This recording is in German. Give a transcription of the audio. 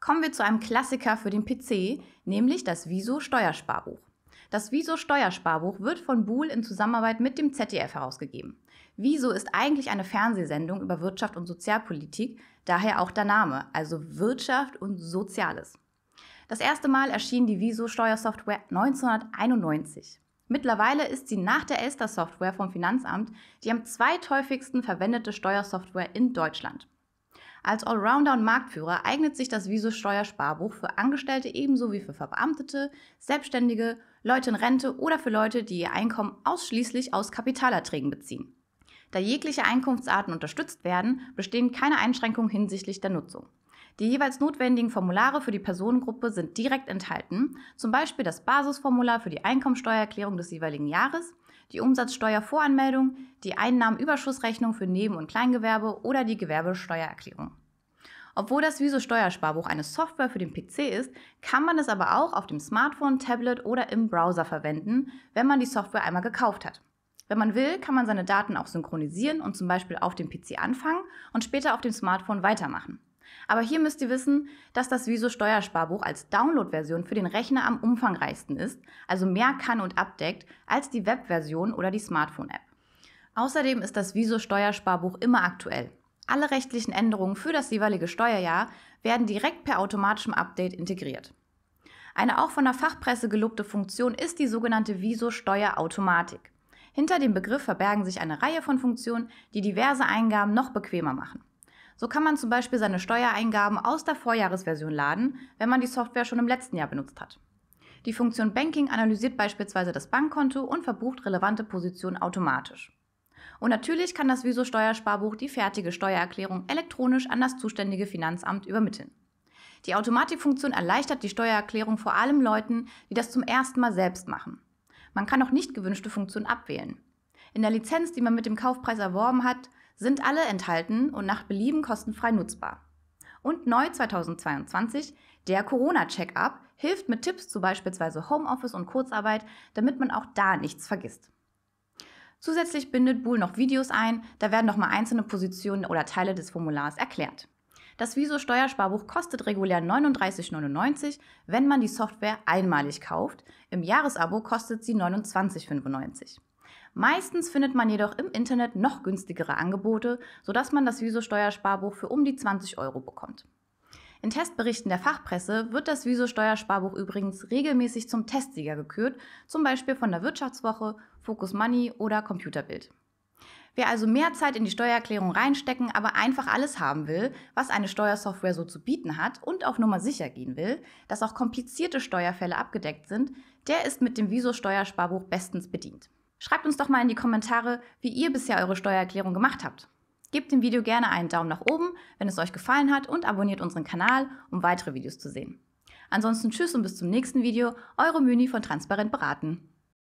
Kommen wir zu einem Klassiker für den PC, nämlich das Wieso Steuersparbuch. Das Wieso Steuersparbuch wird von Buhl in Zusammenarbeit mit dem ZDF herausgegeben. Wieso ist eigentlich eine Fernsehsendung über Wirtschaft und Sozialpolitik, daher auch der Name, also Wirtschaft und Soziales. Das erste Mal erschien die Wieso Steuersoftware 1991. Mittlerweile ist sie nach der Elster Software vom Finanzamt die am zweithäufigsten verwendete Steuersoftware in Deutschland. Als Allrounder und Marktführer eignet sich das Visus Steuersparbuch für Angestellte ebenso wie für Verbeamtete, Selbstständige, Leute in Rente oder für Leute, die ihr Einkommen ausschließlich aus Kapitalerträgen beziehen. Da jegliche Einkunftsarten unterstützt werden, bestehen keine Einschränkungen hinsichtlich der Nutzung. Die jeweils notwendigen Formulare für die Personengruppe sind direkt enthalten, zum Beispiel das Basisformular für die Einkommensteuererklärung des jeweiligen Jahres, die Umsatzsteuervoranmeldung, die Einnahmenüberschussrechnung für Neben- und Kleingewerbe oder die Gewerbesteuererklärung. Obwohl das Viso-Steuersparbuch eine Software für den PC ist, kann man es aber auch auf dem Smartphone, Tablet oder im Browser verwenden, wenn man die Software einmal gekauft hat. Wenn man will, kann man seine Daten auch synchronisieren und zum Beispiel auf dem PC anfangen und später auf dem Smartphone weitermachen. Aber hier müsst ihr wissen, dass das Viso Steuersparbuch als Download-Version für den Rechner am umfangreichsten ist, also mehr kann und abdeckt als die Web-Version oder die Smartphone-App. Außerdem ist das Viso Steuersparbuch immer aktuell. Alle rechtlichen Änderungen für das jeweilige Steuerjahr werden direkt per automatischem Update integriert. Eine auch von der Fachpresse gelobte Funktion ist die sogenannte Viso Steuerautomatik. Hinter dem Begriff verbergen sich eine Reihe von Funktionen, die diverse Eingaben noch bequemer machen. So kann man zum Beispiel seine Steuereingaben aus der Vorjahresversion laden, wenn man die Software schon im letzten Jahr benutzt hat. Die Funktion Banking analysiert beispielsweise das Bankkonto und verbucht relevante Positionen automatisch. Und natürlich kann das Viso Steuersparbuch die fertige Steuererklärung elektronisch an das zuständige Finanzamt übermitteln. Die Automatikfunktion erleichtert die Steuererklärung vor allem Leuten, die das zum ersten Mal selbst machen. Man kann auch nicht gewünschte Funktionen abwählen. In der Lizenz, die man mit dem Kaufpreis erworben hat, sind alle enthalten und nach Belieben kostenfrei nutzbar. Und neu 2022 der Corona-Check-up hilft mit Tipps zu beispielsweise Homeoffice und Kurzarbeit, damit man auch da nichts vergisst. Zusätzlich bindet Bool noch Videos ein, da werden nochmal einzelne Positionen oder Teile des Formulars erklärt. Das Viso-Steuersparbuch kostet regulär 39,99, wenn man die Software einmalig kauft. Im Jahresabo kostet sie 29,95. Meistens findet man jedoch im Internet noch günstigere Angebote, sodass man das Viso-Steuersparbuch für um die 20 Euro bekommt. In Testberichten der Fachpresse wird das Viso-Steuersparbuch übrigens regelmäßig zum Testsieger gekürt, zum Beispiel von der Wirtschaftswoche, Focus Money oder Computerbild. Wer also mehr Zeit in die Steuererklärung reinstecken, aber einfach alles haben will, was eine Steuersoftware so zu bieten hat und auf Nummer sicher gehen will, dass auch komplizierte Steuerfälle abgedeckt sind, der ist mit dem Viso Steuersparbuch bestens bedient. Schreibt uns doch mal in die Kommentare, wie ihr bisher eure Steuererklärung gemacht habt. Gebt dem Video gerne einen Daumen nach oben, wenn es euch gefallen hat und abonniert unseren Kanal, um weitere Videos zu sehen. Ansonsten tschüss und bis zum nächsten Video, eure Müni von Transparent beraten.